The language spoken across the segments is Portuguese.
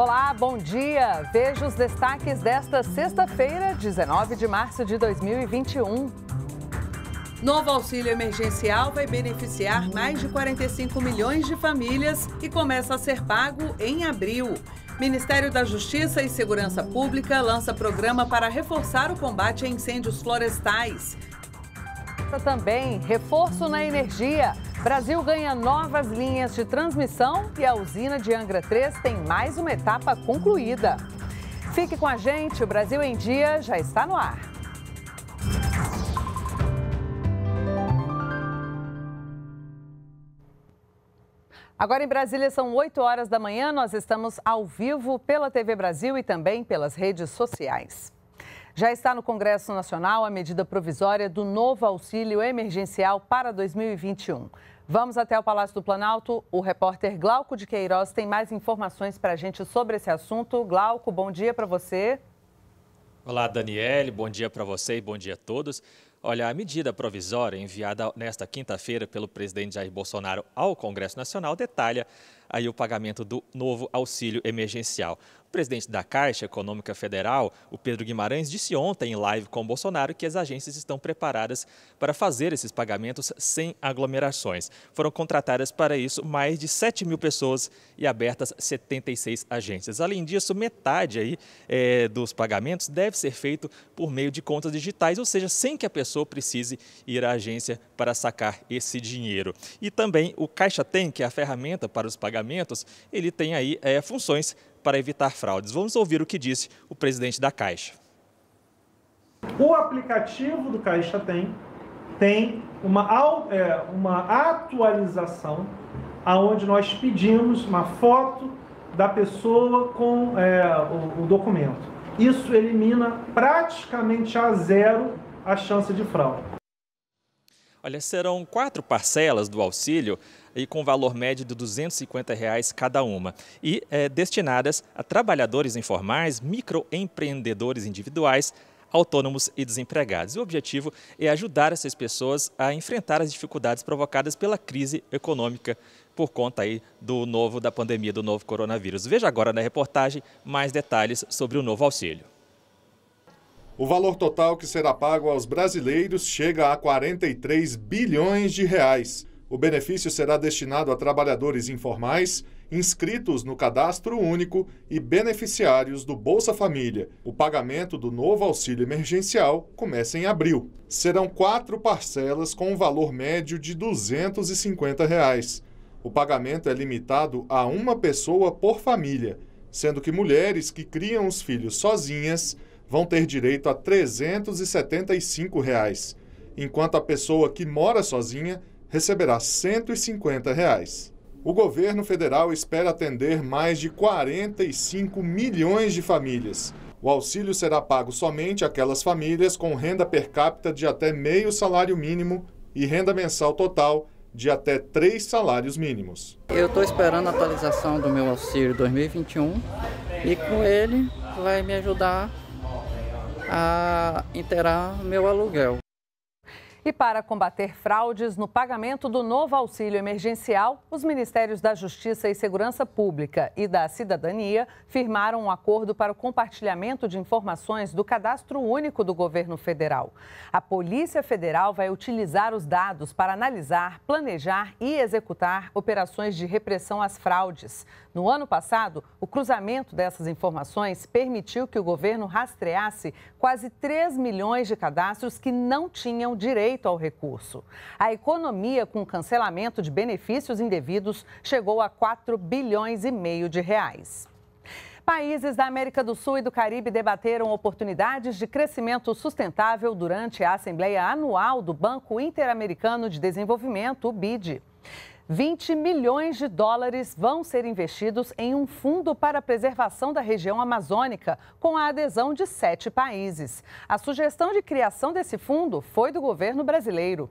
Olá, bom dia. Veja os destaques desta sexta-feira, 19 de março de 2021. Novo auxílio emergencial vai beneficiar mais de 45 milhões de famílias e começa a ser pago em abril. Ministério da Justiça e Segurança Pública lança programa para reforçar o combate a incêndios florestais. Também reforço na energia. Brasil ganha novas linhas de transmissão e a usina de Angra 3 tem mais uma etapa concluída. Fique com a gente, o Brasil em Dia já está no ar. Agora em Brasília são 8 horas da manhã, nós estamos ao vivo pela TV Brasil e também pelas redes sociais. Já está no Congresso Nacional a medida provisória do novo auxílio emergencial para 2021. Vamos até o Palácio do Planalto. O repórter Glauco de Queiroz tem mais informações para a gente sobre esse assunto. Glauco, bom dia para você. Olá, Daniele. Bom dia para você e bom dia a todos. Olha, a medida provisória enviada nesta quinta-feira pelo presidente Jair Bolsonaro ao Congresso Nacional detalha aí o pagamento do novo auxílio emergencial. O presidente da Caixa Econômica Federal, o Pedro Guimarães, disse ontem em live com Bolsonaro que as agências estão preparadas para fazer esses pagamentos sem aglomerações. Foram contratadas para isso mais de 7 mil pessoas e abertas 76 agências. Além disso, metade aí, é, dos pagamentos deve ser feito por meio de contas digitais, ou seja, sem que a pessoa precise ir à agência para sacar esse dinheiro. E também o Caixa Tem, que é a ferramenta para os pagamentos pagamentos, ele tem aí é, funções para evitar fraudes. Vamos ouvir o que disse o presidente da Caixa. O aplicativo do Caixa Tem tem uma, é, uma atualização aonde nós pedimos uma foto da pessoa com é, o, o documento. Isso elimina praticamente a zero a chance de fraude. Olha, serão quatro parcelas do auxílio e com valor médio de R$ 250 reais cada uma, e é, destinadas a trabalhadores informais, microempreendedores individuais, autônomos e desempregados. O objetivo é ajudar essas pessoas a enfrentar as dificuldades provocadas pela crise econômica por conta aí do novo da pandemia do novo coronavírus. Veja agora na reportagem mais detalhes sobre o novo auxílio. O valor total que será pago aos brasileiros chega a 43 bilhões de reais. O benefício será destinado a trabalhadores informais inscritos no Cadastro Único e beneficiários do Bolsa Família. O pagamento do novo auxílio emergencial começa em abril. Serão quatro parcelas com um valor médio de R$ 250. Reais. O pagamento é limitado a uma pessoa por família, sendo que mulheres que criam os filhos sozinhas vão ter direito a R$ 375, reais, enquanto a pessoa que mora sozinha receberá R$ 150. Reais. O governo federal espera atender mais de 45 milhões de famílias. O auxílio será pago somente àquelas famílias com renda per capita de até meio salário mínimo e renda mensal total de até três salários mínimos. Eu estou esperando a atualização do meu auxílio 2021 e com ele vai me ajudar a interar meu aluguel. E para combater fraudes no pagamento do novo auxílio emergencial, os Ministérios da Justiça e Segurança Pública e da Cidadania firmaram um acordo para o compartilhamento de informações do cadastro único do governo federal. A Polícia Federal vai utilizar os dados para analisar, planejar e executar operações de repressão às fraudes. No ano passado, o cruzamento dessas informações permitiu que o governo rastreasse quase 3 milhões de cadastros que não tinham direito direito ao recurso. A economia com cancelamento de benefícios indevidos chegou a 4 bilhões e meio de reais. Países da América do Sul e do Caribe debateram oportunidades de crescimento sustentável durante a Assembleia Anual do Banco Interamericano de Desenvolvimento, o BID. 20 milhões de dólares vão ser investidos em um fundo para a preservação da região amazônica, com a adesão de sete países. A sugestão de criação desse fundo foi do governo brasileiro.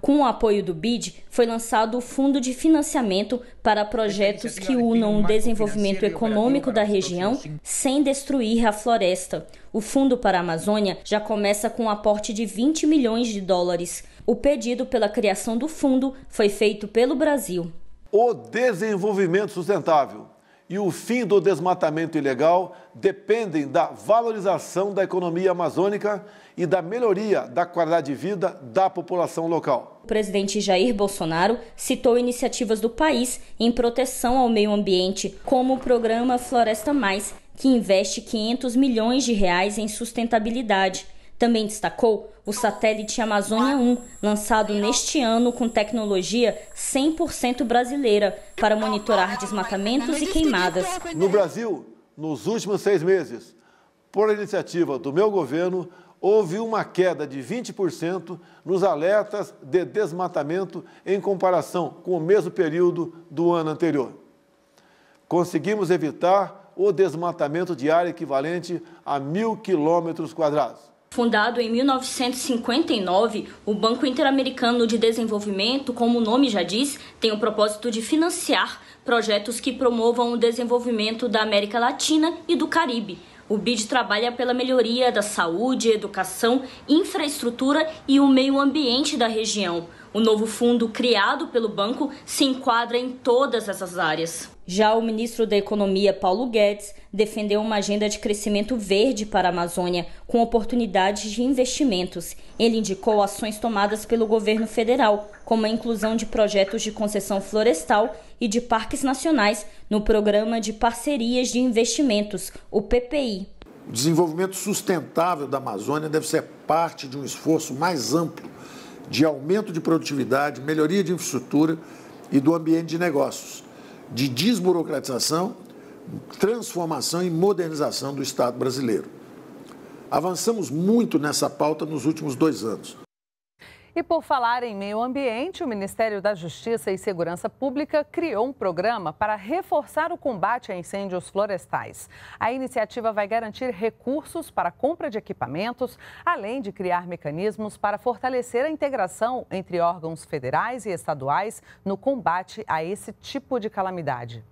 Com o apoio do BID, foi lançado o Fundo de Financiamento para projetos que unam o desenvolvimento econômico da região sem destruir a floresta. O Fundo para a Amazônia já começa com um aporte de 20 milhões de dólares. O pedido pela criação do fundo foi feito pelo Brasil. O desenvolvimento sustentável e o fim do desmatamento ilegal dependem da valorização da economia amazônica e da melhoria da qualidade de vida da população local. O presidente Jair Bolsonaro citou iniciativas do país em proteção ao meio ambiente, como o programa Floresta Mais, que investe 500 milhões de reais em sustentabilidade. Também destacou o satélite Amazônia 1, lançado neste ano com tecnologia 100% brasileira para monitorar desmatamentos e queimadas. No Brasil, nos últimos seis meses, por iniciativa do meu governo, houve uma queda de 20% nos alertas de desmatamento em comparação com o mesmo período do ano anterior. Conseguimos evitar o desmatamento de área equivalente a mil quilômetros quadrados. Fundado em 1959, o Banco Interamericano de Desenvolvimento, como o nome já diz, tem o propósito de financiar projetos que promovam o desenvolvimento da América Latina e do Caribe. O BID trabalha pela melhoria da saúde, educação, infraestrutura e o meio ambiente da região. O novo fundo criado pelo banco se enquadra em todas essas áreas. Já o ministro da Economia, Paulo Guedes, defendeu uma agenda de crescimento verde para a Amazônia, com oportunidades de investimentos. Ele indicou ações tomadas pelo governo federal, como a inclusão de projetos de concessão florestal e de parques nacionais no Programa de Parcerias de Investimentos, o PPI. O desenvolvimento sustentável da Amazônia deve ser parte de um esforço mais amplo de aumento de produtividade, melhoria de infraestrutura e do ambiente de negócios, de desburocratização, transformação e modernização do Estado brasileiro. Avançamos muito nessa pauta nos últimos dois anos. E por falar em meio ambiente, o Ministério da Justiça e Segurança Pública criou um programa para reforçar o combate a incêndios florestais. A iniciativa vai garantir recursos para a compra de equipamentos, além de criar mecanismos para fortalecer a integração entre órgãos federais e estaduais no combate a esse tipo de calamidade.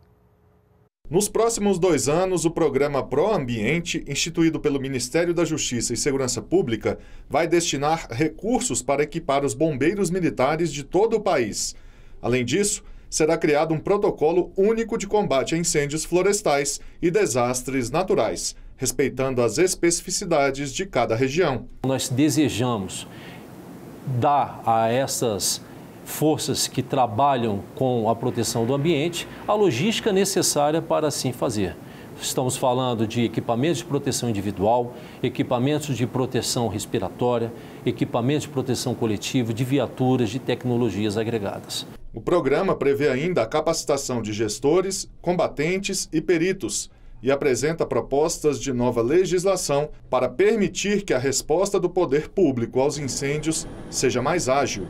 Nos próximos dois anos, o programa Pro Ambiente, instituído pelo Ministério da Justiça e Segurança Pública, vai destinar recursos para equipar os bombeiros militares de todo o país. Além disso, será criado um protocolo único de combate a incêndios florestais e desastres naturais, respeitando as especificidades de cada região. Nós desejamos dar a essas forças que trabalham com a proteção do ambiente a logística necessária para assim fazer. Estamos falando de equipamentos de proteção individual, equipamentos de proteção respiratória, equipamentos de proteção coletiva, de viaturas, de tecnologias agregadas. O programa prevê ainda a capacitação de gestores, combatentes e peritos e apresenta propostas de nova legislação para permitir que a resposta do poder público aos incêndios seja mais ágil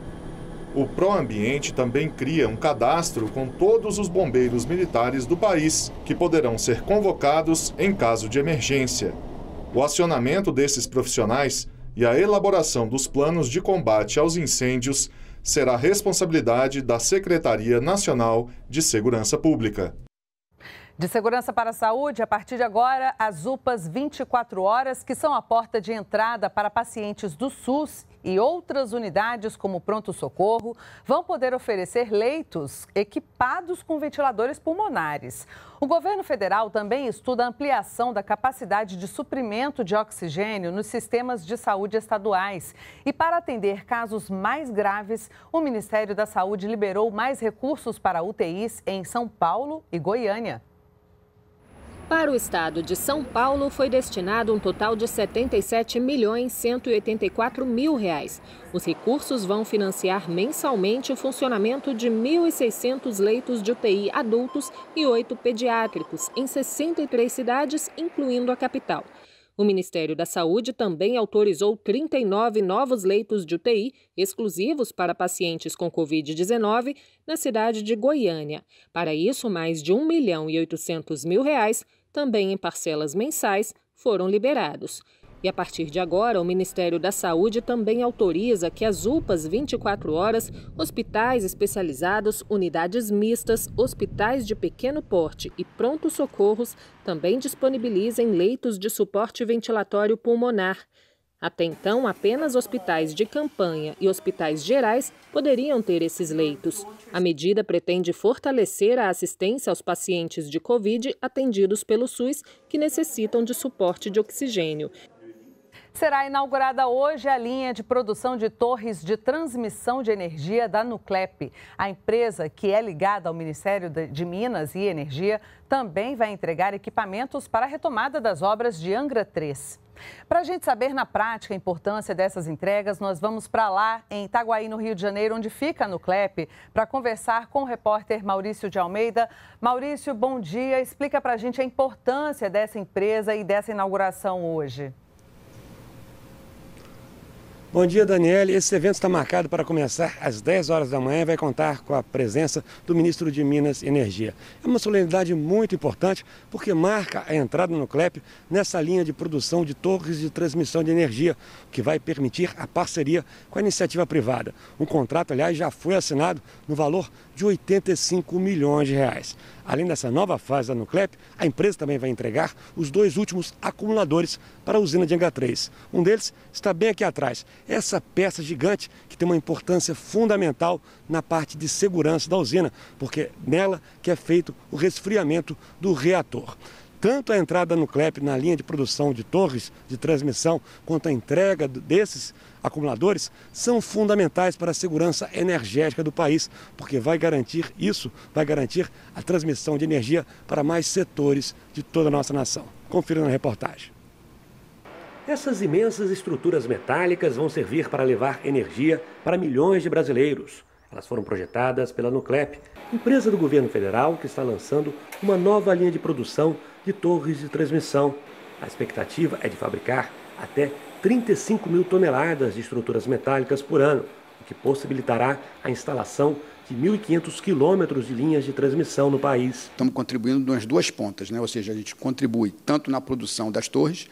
o Proambiente também cria um cadastro com todos os bombeiros militares do país, que poderão ser convocados em caso de emergência. O acionamento desses profissionais e a elaboração dos planos de combate aos incêndios será responsabilidade da Secretaria Nacional de Segurança Pública. De segurança para a saúde, a partir de agora, as UPAs 24 horas, que são a porta de entrada para pacientes do SUS e outras unidades como pronto-socorro, vão poder oferecer leitos equipados com ventiladores pulmonares. O governo federal também estuda a ampliação da capacidade de suprimento de oxigênio nos sistemas de saúde estaduais. E para atender casos mais graves, o Ministério da Saúde liberou mais recursos para UTIs em São Paulo e Goiânia. Para o estado de São Paulo foi destinado um total de 77 milhões 184 mil reais. Os recursos vão financiar mensalmente o funcionamento de 1.600 leitos de UTI adultos e oito pediátricos em 63 cidades, incluindo a capital. O Ministério da Saúde também autorizou 39 novos leitos de UTI exclusivos para pacientes com Covid-19 na cidade de Goiânia. Para isso, mais de 1 milhão e 800 mil reais também em parcelas mensais, foram liberados. E a partir de agora, o Ministério da Saúde também autoriza que as UPAs 24 horas, hospitais especializados, unidades mistas, hospitais de pequeno porte e pronto socorros também disponibilizem leitos de suporte ventilatório pulmonar. Até então, apenas hospitais de campanha e hospitais gerais poderiam ter esses leitos. A medida pretende fortalecer a assistência aos pacientes de Covid atendidos pelo SUS que necessitam de suporte de oxigênio. Será inaugurada hoje a linha de produção de torres de transmissão de energia da Nuclep. A empresa, que é ligada ao Ministério de Minas e Energia, também vai entregar equipamentos para a retomada das obras de Angra 3. Para a gente saber na prática a importância dessas entregas, nós vamos para lá, em Itaguaí, no Rio de Janeiro, onde fica no Clep, para conversar com o repórter Maurício de Almeida. Maurício, bom dia. Explica para a gente a importância dessa empresa e dessa inauguração hoje. Bom dia, Daniel. Esse evento está marcado para começar às 10 horas da manhã e vai contar com a presença do ministro de Minas e Energia. É uma solenidade muito importante porque marca a entrada no CLEP nessa linha de produção de torres de transmissão de energia, que vai permitir a parceria com a iniciativa privada. Um contrato, aliás, já foi assinado no valor de 85 milhões de reais. Além dessa nova fase da Nuclep, a empresa também vai entregar os dois últimos acumuladores para a usina de h 3. Um deles está bem aqui atrás essa peça gigante que tem uma importância fundamental na parte de segurança da usina, porque nela que é feito o resfriamento do reator tanto a entrada no CLEP na linha de produção de torres de transmissão, quanto a entrega desses acumuladores, são fundamentais para a segurança energética do país, porque vai garantir isso, vai garantir a transmissão de energia para mais setores de toda a nossa nação. Confira na reportagem. Essas imensas estruturas metálicas vão servir para levar energia para milhões de brasileiros. Elas foram projetadas pela Nuclep, empresa do governo federal que está lançando uma nova linha de produção de torres de transmissão. A expectativa é de fabricar até 35 mil toneladas de estruturas metálicas por ano, o que possibilitará a instalação de 1.500 quilômetros de linhas de transmissão no país. Estamos contribuindo nas duas pontas, né? ou seja, a gente contribui tanto na produção das torres,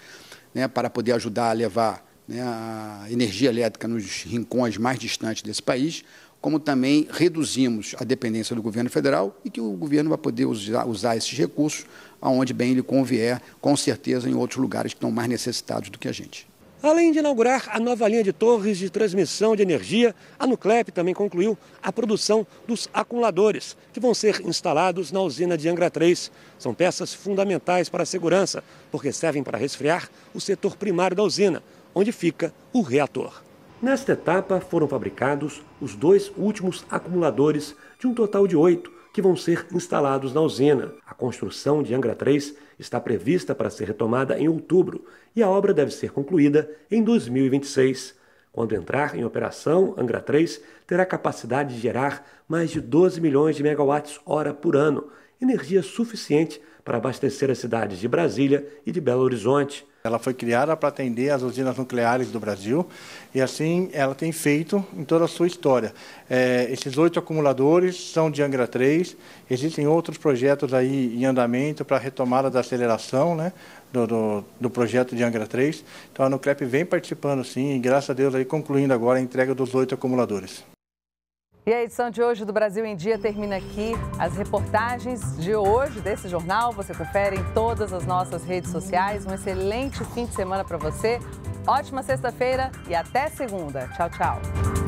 né, para poder ajudar a levar né, a energia elétrica nos rincões mais distantes desse país, como também reduzimos a dependência do governo federal e que o governo vai poder usar, usar esses recursos aonde bem lhe convier, com certeza em outros lugares que estão mais necessitados do que a gente. Além de inaugurar a nova linha de torres de transmissão de energia, a Nuclep também concluiu a produção dos acumuladores, que vão ser instalados na usina de Angra 3. São peças fundamentais para a segurança, porque servem para resfriar o setor primário da usina, onde fica o reator. Nesta etapa foram fabricados os dois últimos acumuladores, de um total de oito, que vão ser instalados na usina. A construção de Angra 3 está prevista para ser retomada em outubro e a obra deve ser concluída em 2026. Quando entrar em operação, Angra 3 terá capacidade de gerar mais de 12 milhões de megawatts-hora por ano, energia suficiente para abastecer as cidades de Brasília e de Belo Horizonte. Ela foi criada para atender as usinas nucleares do Brasil e assim ela tem feito em toda a sua história. É, esses oito acumuladores são de Angra 3, existem outros projetos aí em andamento para retomada da aceleração né, do, do, do, projeto de Angra 3. Então a Nuclep vem participando sim e graças a Deus aí concluindo agora a entrega dos oito acumuladores. E a edição de hoje do Brasil em Dia termina aqui. As reportagens de hoje desse jornal você confere em todas as nossas redes sociais. Um excelente fim de semana para você. Ótima sexta-feira e até segunda. Tchau, tchau.